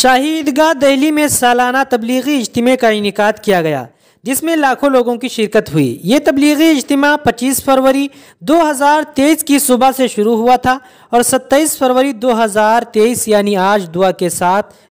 शाहिदगाह दिल्ली में सालाना तबलीगी इज्तम का इनका किया गया जिसमें लाखों लोगों की शिरकत हुई ये तबलीगी इज्तम 25 फरवरी 2023 की सुबह से शुरू हुआ था और 27 फरवरी 2023 यानी आज दुआ के साथ